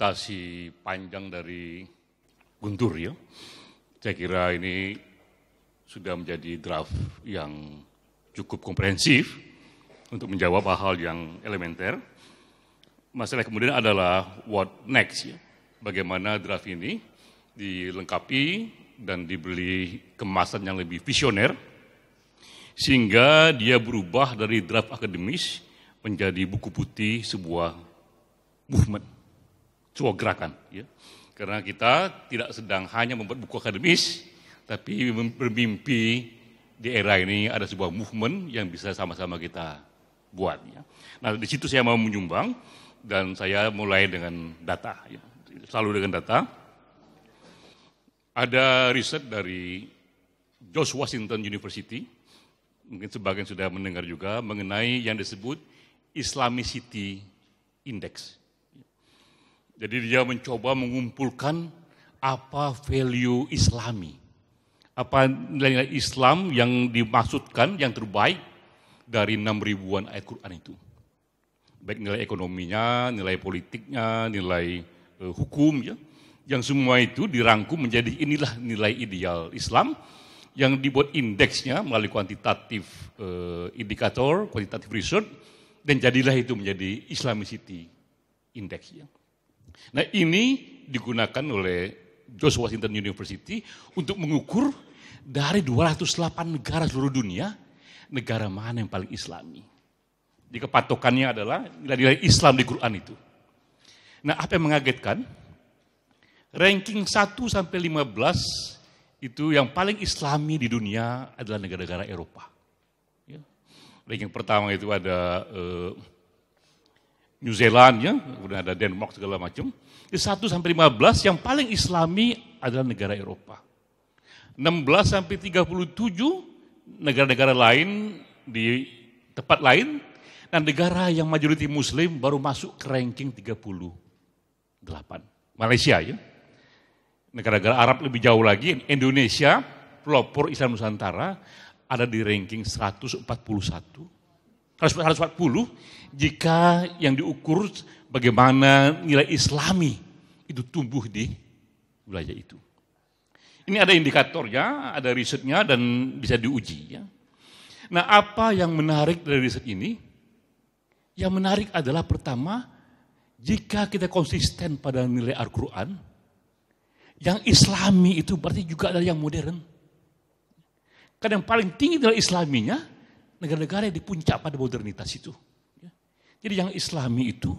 presentasi panjang dari Guntur ya. Saya kira ini sudah menjadi draft yang cukup komprehensif untuk menjawab hal-hal yang elementer. Masalah kemudian adalah what next ya. Bagaimana draft ini dilengkapi dan diberi kemasan yang lebih visioner sehingga dia berubah dari draft akademis menjadi buku putih sebuah movement sebuah gerakan. Ya. Karena kita tidak sedang hanya membuat buku akademis, tapi bermimpi di era ini ada sebuah movement yang bisa sama-sama kita buat. Ya. Nah di situ saya mau menyumbang dan saya mulai dengan data, ya. selalu dengan data. Ada riset dari George Washington University, mungkin sebagian sudah mendengar juga mengenai yang disebut Islamicity Index. Jadi dia mencoba mengumpulkan apa value islami. Apa nilai-nilai Islam yang dimaksudkan, yang terbaik dari enam ribuan ayat Quran itu. Baik nilai ekonominya, nilai politiknya, nilai uh, hukum ya. Yang semua itu dirangkum menjadi inilah nilai ideal Islam yang dibuat indeksnya melalui kuantitatif uh, indikator, kuantitatif research dan jadilah itu menjadi Islamicity indeksnya. Nah ini digunakan oleh George Washington University untuk mengukur dari 208 negara seluruh dunia, negara mana yang paling islami. Di kepatokannya adalah nilai-nilai Islam di Quran itu. Nah apa yang mengagetkan? Ranking 1 sampai 15 itu yang paling islami di dunia adalah negara-negara Eropa. Ya. Ranking pertama itu ada eh, New Zealand ya, kemudian ada Denmark segala macam. Di 1 sampai 15 yang paling islami adalah negara Eropa. 16 sampai 37 negara-negara lain di tempat lain dan negara yang majoriti muslim baru masuk ke ranking 38. Malaysia ya. Negara-negara Arab lebih jauh lagi, Indonesia pelopor Islam Nusantara ada di ranking 141 40, jika yang diukur bagaimana nilai islami itu tumbuh di wilayah itu. Ini ada indikatornya, ada risetnya dan bisa diuji ya. Nah, apa yang menarik dari riset ini? Yang menarik adalah pertama, jika kita konsisten pada nilai Al-Quran, yang islami itu berarti juga ada yang modern. Karena yang paling tinggi nilai islaminya negara-negara yang dipuncak pada modernitas itu. Jadi yang islami itu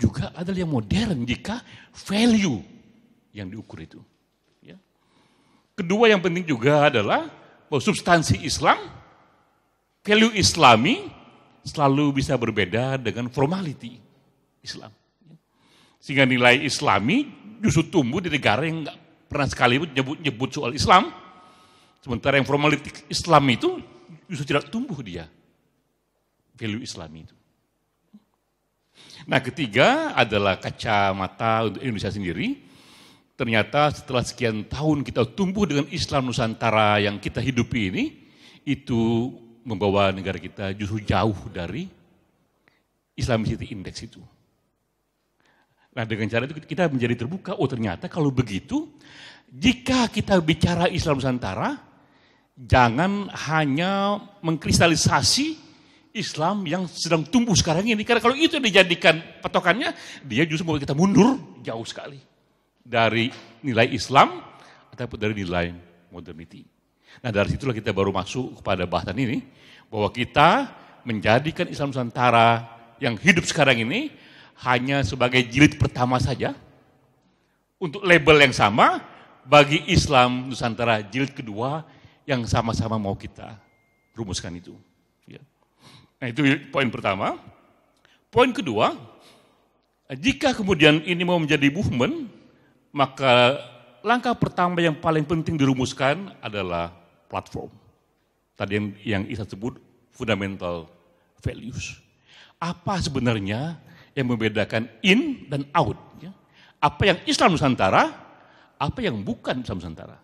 juga adalah yang modern jika value yang diukur itu. Kedua yang penting juga adalah bahwa substansi Islam, value islami selalu bisa berbeda dengan formality Islam. Sehingga nilai islami justru tumbuh di negara yang nggak pernah sekali nyebut-nyebut soal Islam. Sementara yang formality Islam itu justru tidak tumbuh dia. Value Islam itu. Nah ketiga adalah kacamata untuk Indonesia sendiri. Ternyata setelah sekian tahun kita tumbuh dengan Islam Nusantara yang kita hidupi ini, itu membawa negara kita justru jauh dari Islam City Index itu. Nah dengan cara itu kita menjadi terbuka, oh ternyata kalau begitu, jika kita bicara Islam Nusantara, jangan hanya mengkristalisasi Islam yang sedang tumbuh sekarang ini. Karena kalau itu dijadikan patokannya, dia justru membuat kita mundur jauh sekali dari nilai Islam ataupun dari nilai modernity. Nah dari situlah kita baru masuk kepada bahasan ini, bahwa kita menjadikan Islam Nusantara yang hidup sekarang ini hanya sebagai jilid pertama saja, untuk label yang sama bagi Islam Nusantara jilid kedua yang sama-sama mau kita rumuskan itu. Ya. Nah itu poin pertama. Poin kedua, jika kemudian ini mau menjadi movement, maka langkah pertama yang paling penting dirumuskan adalah platform. Tadi yang, yang Isa sebut fundamental values. Apa sebenarnya yang membedakan in dan out? Ya? Apa yang Islam Nusantara, apa yang bukan Islam Nusantara?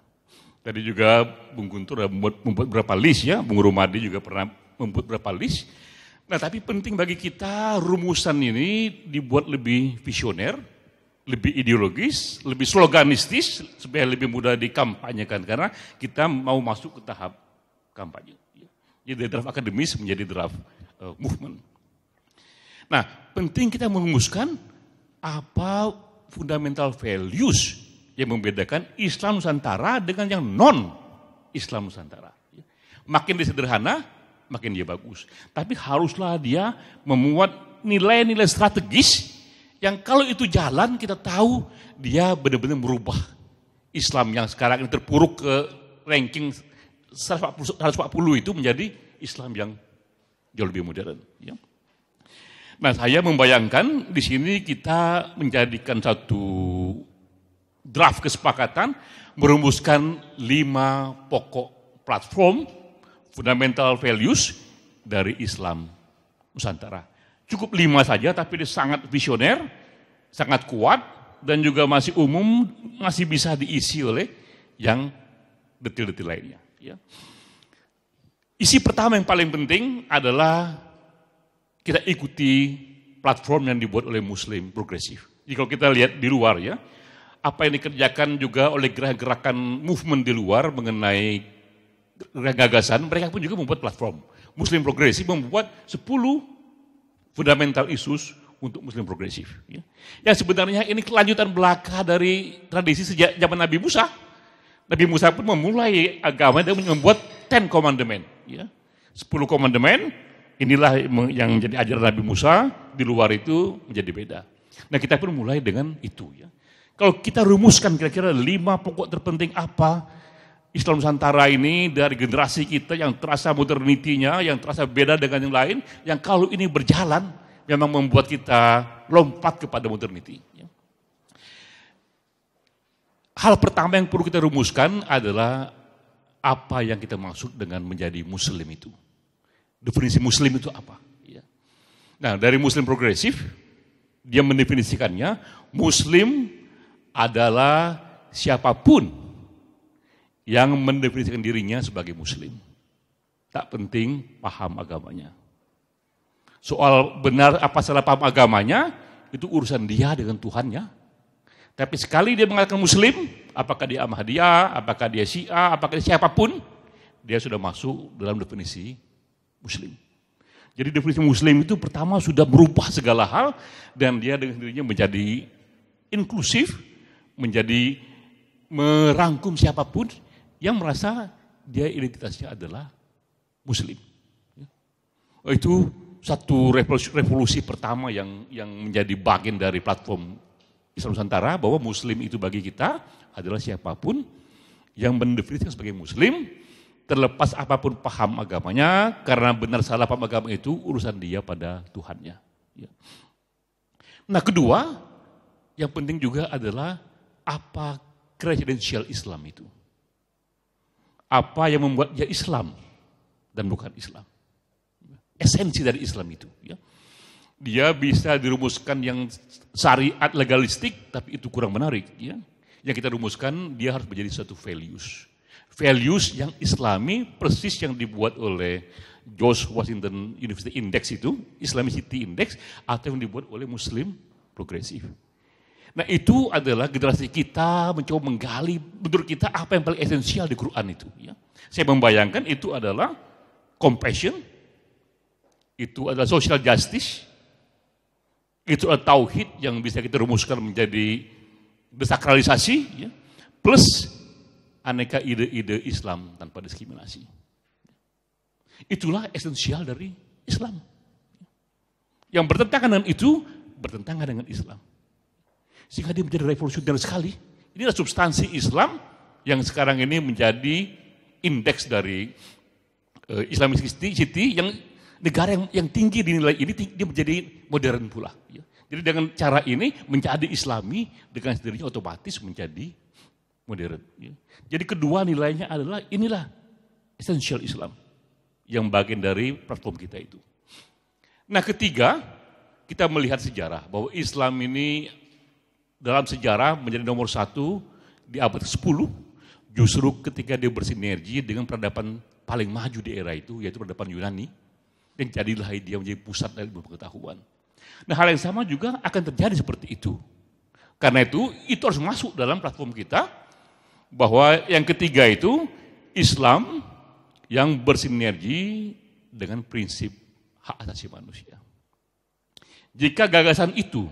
Tadi juga Bung Guntur membuat, membuat beberapa list ya, Bung Rumadi juga pernah membuat beberapa list. Nah tapi penting bagi kita rumusan ini dibuat lebih visioner, lebih ideologis, lebih sloganistis, supaya lebih mudah dikampanyekan. Karena kita mau masuk ke tahap kampanye. Jadi dari draft akademis menjadi draft uh, movement. Nah penting kita merumuskan apa fundamental values yang membedakan Islam Nusantara dengan yang non Islam Nusantara. Makin disederhana, makin dia bagus. Tapi haruslah dia memuat nilai-nilai strategis yang kalau itu jalan kita tahu dia benar-benar merubah Islam yang sekarang ini terpuruk ke ranking 140, 140 itu menjadi Islam yang jauh lebih modern. Ya. Nah saya membayangkan di sini kita menjadikan satu draft kesepakatan merumuskan lima pokok platform fundamental values dari Islam Nusantara. Cukup lima saja, tapi dia sangat visioner, sangat kuat, dan juga masih umum, masih bisa diisi oleh yang detil-detil lainnya. Ya. Isi pertama yang paling penting adalah kita ikuti platform yang dibuat oleh Muslim progresif. Jadi kalau kita lihat di luar ya, apa yang dikerjakan juga oleh gerakan movement di luar mengenai gagasan, mereka pun juga membuat platform. Muslim Progresif membuat 10 fundamental issues untuk Muslim progresif. Ya. Yang sebenarnya ini kelanjutan belaka dari tradisi sejak zaman Nabi Musa. Nabi Musa pun memulai agama dan membuat Ten Commandment. Ya. 10 Commandment, inilah yang menjadi ajaran Nabi Musa, di luar itu menjadi beda. Nah kita pun mulai dengan itu. Ya. Kalau kita rumuskan kira-kira lima pokok terpenting apa Islam Nusantara ini dari generasi kita yang terasa modernitinya, yang terasa beda dengan yang lain, yang kalau ini berjalan memang membuat kita lompat kepada modernity. Hal pertama yang perlu kita rumuskan adalah apa yang kita maksud dengan menjadi muslim itu. Definisi muslim itu apa? Ya. Nah, dari muslim progresif, dia mendefinisikannya muslim adalah siapapun yang mendefinisikan dirinya sebagai muslim. Tak penting paham agamanya. Soal benar apa salah paham agamanya, itu urusan dia dengan Tuhannya. Tapi sekali dia mengatakan muslim, apakah dia Ahmadiyah, apakah dia Syiah, apakah dia siapapun, dia sudah masuk dalam definisi muslim. Jadi definisi muslim itu pertama sudah berubah segala hal dan dia dengan dirinya menjadi inklusif menjadi merangkum siapapun yang merasa dia identitasnya adalah muslim. Ya. Oh, itu satu revolusi, revolusi pertama yang yang menjadi bagian dari platform Islam Nusantara bahwa muslim itu bagi kita adalah siapapun yang mendefinisikan sebagai muslim terlepas apapun paham agamanya karena benar salah paham agama itu urusan dia pada Tuhannya. Ya. Nah kedua yang penting juga adalah apa kredensial Islam itu. Apa yang membuat dia Islam dan bukan Islam. Esensi dari Islam itu. Ya. Dia bisa dirumuskan yang syariat legalistik, tapi itu kurang menarik. Ya. Yang kita rumuskan, dia harus menjadi satu values. Values yang islami persis yang dibuat oleh George Washington University Index itu, Islamicity City Index, atau yang dibuat oleh Muslim progresif. Nah itu adalah generasi kita mencoba menggali menurut kita apa yang paling esensial di Quran itu. Ya. Saya membayangkan itu adalah compassion, itu adalah social justice, itu adalah tauhid yang bisa kita rumuskan menjadi desakralisasi, ya. plus aneka ide-ide Islam tanpa diskriminasi. Itulah esensial dari Islam. Yang bertentangan dengan itu bertentangan dengan Islam. Sehingga dia menjadi revolusioner sekali. Inilah substansi Islam yang sekarang ini menjadi indeks dari uh, eh, Islamic City, City yang negara yang, yang tinggi dinilai ini dia menjadi modern pula. Ya. Jadi dengan cara ini menjadi Islami dengan sendirinya otomatis menjadi modern. Ya. Jadi kedua nilainya adalah inilah essential Islam yang bagian dari platform kita itu. Nah ketiga kita melihat sejarah bahwa Islam ini dalam sejarah menjadi nomor satu di abad ke-10 justru ketika dia bersinergi dengan peradaban paling maju di era itu yaitu peradaban Yunani dan jadilah dia menjadi pusat dari pengetahuan. Nah hal yang sama juga akan terjadi seperti itu. Karena itu itu harus masuk dalam platform kita bahwa yang ketiga itu Islam yang bersinergi dengan prinsip hak asasi manusia. Jika gagasan itu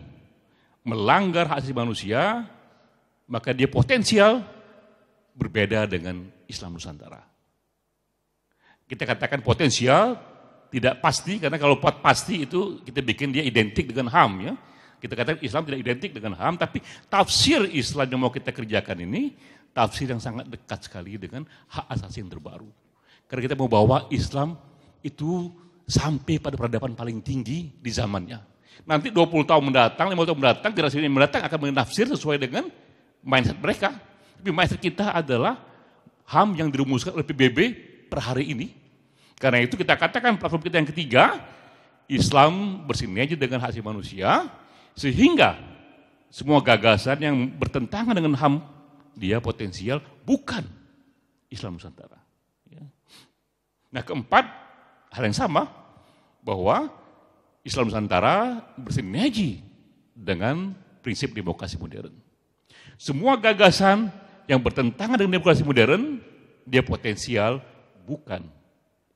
melanggar hak asasi manusia, maka dia potensial berbeda dengan Islam Nusantara. Kita katakan potensial tidak pasti karena kalau pot pasti itu kita bikin dia identik dengan HAM ya. Kita katakan Islam tidak identik dengan HAM tapi tafsir Islam yang mau kita kerjakan ini tafsir yang sangat dekat sekali dengan hak asasi yang terbaru. Karena kita mau bawa Islam itu sampai pada peradaban paling tinggi di zamannya. Nanti 20 tahun mendatang, 50 tahun mendatang, generasi ini mendatang akan menafsir sesuai dengan mindset mereka. Tapi mindset kita adalah HAM yang dirumuskan oleh PBB per hari ini. Karena itu kita katakan platform kita yang ketiga, Islam bersinergi dengan hak asasi manusia, sehingga semua gagasan yang bertentangan dengan HAM, dia potensial bukan Islam Nusantara. Ya. Nah keempat, hal yang sama, bahwa Islam Nusantara bersinergi dengan prinsip demokrasi modern. Semua gagasan yang bertentangan dengan demokrasi modern, dia potensial bukan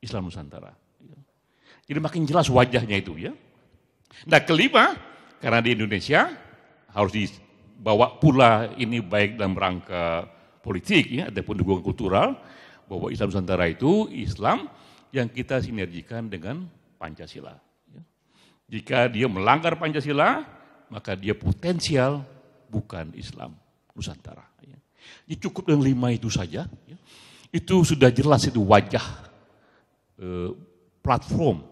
Islam Nusantara. Jadi makin jelas wajahnya itu ya. Nah kelima, karena di Indonesia harus dibawa pula ini baik dalam rangka politik ya, ataupun dukungan kultural, bahwa Islam Nusantara itu Islam yang kita sinergikan dengan Pancasila. Jika dia melanggar Pancasila, maka dia potensial bukan Islam Nusantara. Ya, cukup dengan lima itu saja. Ya. Itu sudah jelas itu wajah eh, platform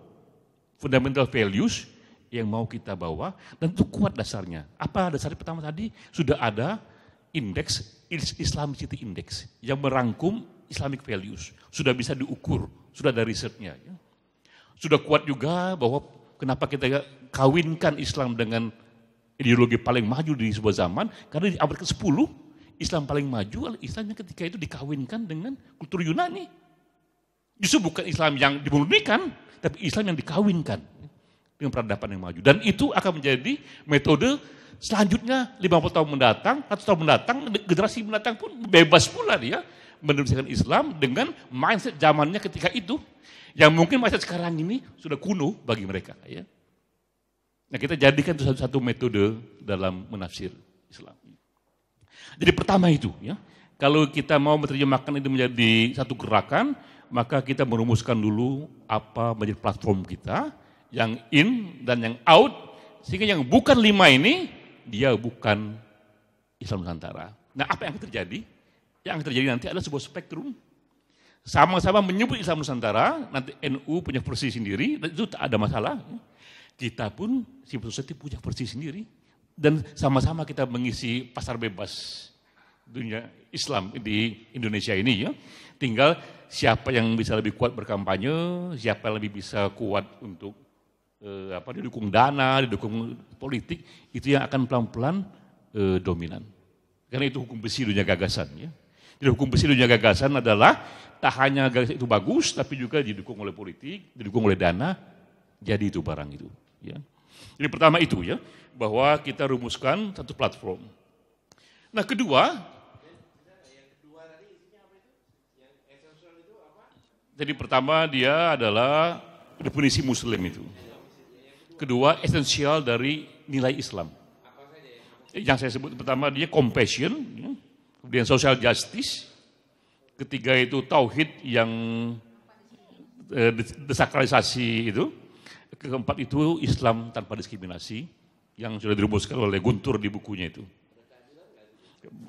fundamental values yang mau kita bawa dan itu kuat dasarnya. Apa dasar pertama tadi sudah ada indeks City Index yang merangkum Islamic values sudah bisa diukur sudah ada risetnya. Ya. Sudah kuat juga bahwa Kenapa kita kawinkan Islam dengan ideologi paling maju di sebuah zaman? Karena di abad ke-10 Islam paling maju, Islam yang ketika itu dikawinkan dengan kultur Yunani. Justru bukan Islam yang dimurnikan, tapi Islam yang dikawinkan dengan peradaban yang maju. Dan itu akan menjadi metode selanjutnya 50 tahun mendatang, 100 tahun mendatang, generasi mendatang pun bebas pula dia mendirikan Islam dengan mindset zamannya ketika itu yang mungkin mindset sekarang ini sudah kuno bagi mereka ya. Nah kita jadikan itu satu-satu metode dalam menafsir Islam. Jadi pertama itu ya, kalau kita mau menerjemahkan itu menjadi satu gerakan, maka kita merumuskan dulu apa menjadi platform kita, yang in dan yang out, sehingga yang bukan lima ini, dia bukan Islam Nusantara. Nah apa yang terjadi? Yang terjadi nanti adalah sebuah spektrum. Sama-sama menyebut Islam Nusantara, nanti NU punya versi sendiri, itu tak ada masalah. Kita pun si Pusat punya versi sendiri. Dan sama-sama kita mengisi pasar bebas dunia Islam di Indonesia ini ya. Tinggal siapa yang bisa lebih kuat berkampanye, siapa yang lebih bisa kuat untuk eh, apa didukung dana, didukung politik, itu yang akan pelan-pelan eh, dominan. Karena itu hukum besi dunia gagasan ya. Jadi hukum besi dunia gagasan adalah tak hanya gagasan itu bagus, tapi juga didukung oleh politik, didukung oleh dana, jadi itu barang itu. Ya. Jadi pertama itu ya, bahwa kita rumuskan satu platform. Nah kedua, jadi pertama dia adalah definisi muslim itu. Kedua, esensial dari nilai Islam. Eh, yang saya sebut pertama dia compassion, ya kemudian social justice, ketiga itu tauhid yang eh, desakralisasi itu, keempat itu Islam tanpa diskriminasi yang sudah dirumuskan oleh Guntur di bukunya itu.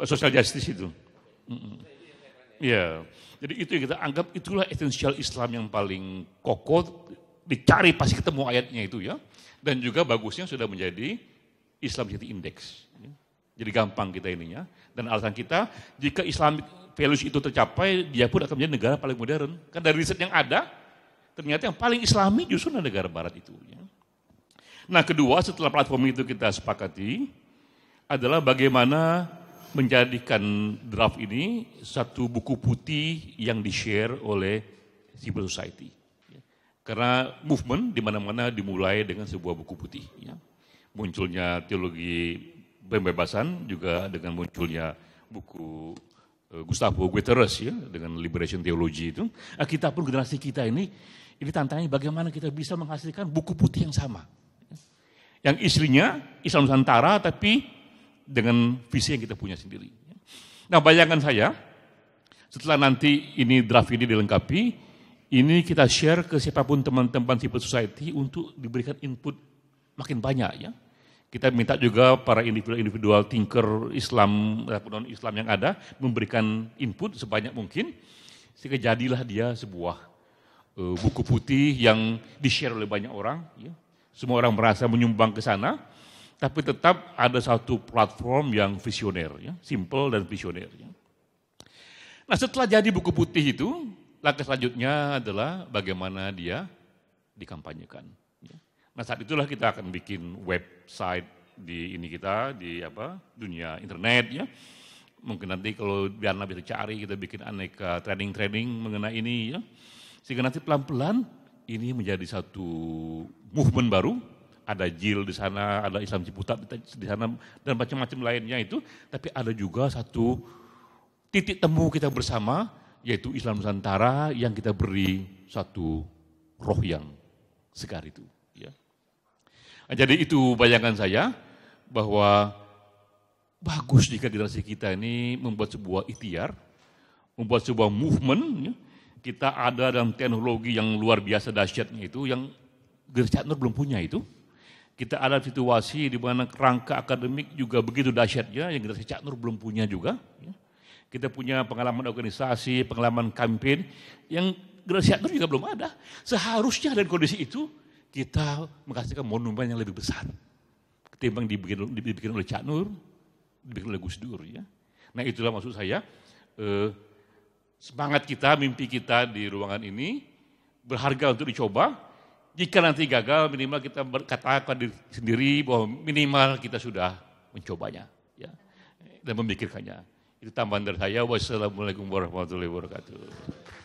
Social justice itu. Mm Ya, jadi itu yang kita anggap itulah esensial Islam yang paling kokoh dicari pasti ketemu ayatnya itu ya. Dan juga bagusnya sudah menjadi Islam City Index. Jadi gampang kita ininya. Dan alasan kita, jika Islamic values itu tercapai, dia pun akan menjadi negara paling modern. Kan dari riset yang ada, ternyata yang paling islami justru negara barat itu. Ya. Nah kedua setelah platform itu kita sepakati, adalah bagaimana menjadikan draft ini satu buku putih yang di-share oleh civil society. Karena movement di mana-mana dimulai dengan sebuah buku putih. Ya. Munculnya teologi pembebasan juga dengan munculnya buku eh, Gustavo Guterres ya dengan liberation theology itu nah, kita pun generasi kita ini ini tantangannya bagaimana kita bisa menghasilkan buku putih yang sama yang istrinya Islam Nusantara tapi dengan visi yang kita punya sendiri nah bayangkan saya setelah nanti ini draft ini dilengkapi ini kita share ke siapapun teman-teman civil society untuk diberikan input makin banyak ya kita minta juga para individual-individual thinker Islam, non Islam yang ada memberikan input sebanyak mungkin sehingga jadilah dia sebuah uh, buku putih yang di-share oleh banyak orang. Ya. Semua orang merasa menyumbang ke sana, tapi tetap ada satu platform yang visioner, ya. simple dan visioner. Ya. Nah setelah jadi buku putih itu, langkah selanjutnya adalah bagaimana dia dikampanyekan. Nah saat itulah kita akan bikin website di ini kita di apa dunia internet ya. Mungkin nanti kalau Diana bisa cari kita bikin aneka training-training mengenai ini ya. Sehingga nanti pelan-pelan ini menjadi satu movement baru. Ada JIL di sana, ada Islam Ciputat di sana, dan macam-macam lainnya itu. Tapi ada juga satu titik temu kita bersama, yaitu Islam Nusantara yang kita beri satu roh yang segar itu. Ya. Nah, jadi itu bayangan saya bahwa bagus jika generasi kita ini membuat sebuah ikhtiar, membuat sebuah movement, ya. kita ada dalam teknologi yang luar biasa dahsyatnya itu, yang generasi Nur belum punya itu. Kita ada situasi di mana kerangka akademik juga begitu dahsyatnya, yang generasi Cak Nur belum punya juga. Ya. Kita punya pengalaman organisasi, pengalaman kampanye, yang generasi Cak Nur juga belum ada. Seharusnya dari kondisi itu, kita menghasilkan monumen yang lebih besar ketimbang dibikin, dibikin oleh Cak Nur, dibikin oleh Gus Dur ya. Nah itulah maksud saya eh, semangat kita, mimpi kita di ruangan ini berharga untuk dicoba. Jika nanti gagal minimal kita berkatakan diri sendiri bahwa minimal kita sudah mencobanya ya dan memikirkannya. Itu tambahan dari saya. Wassalamualaikum warahmatullahi wabarakatuh.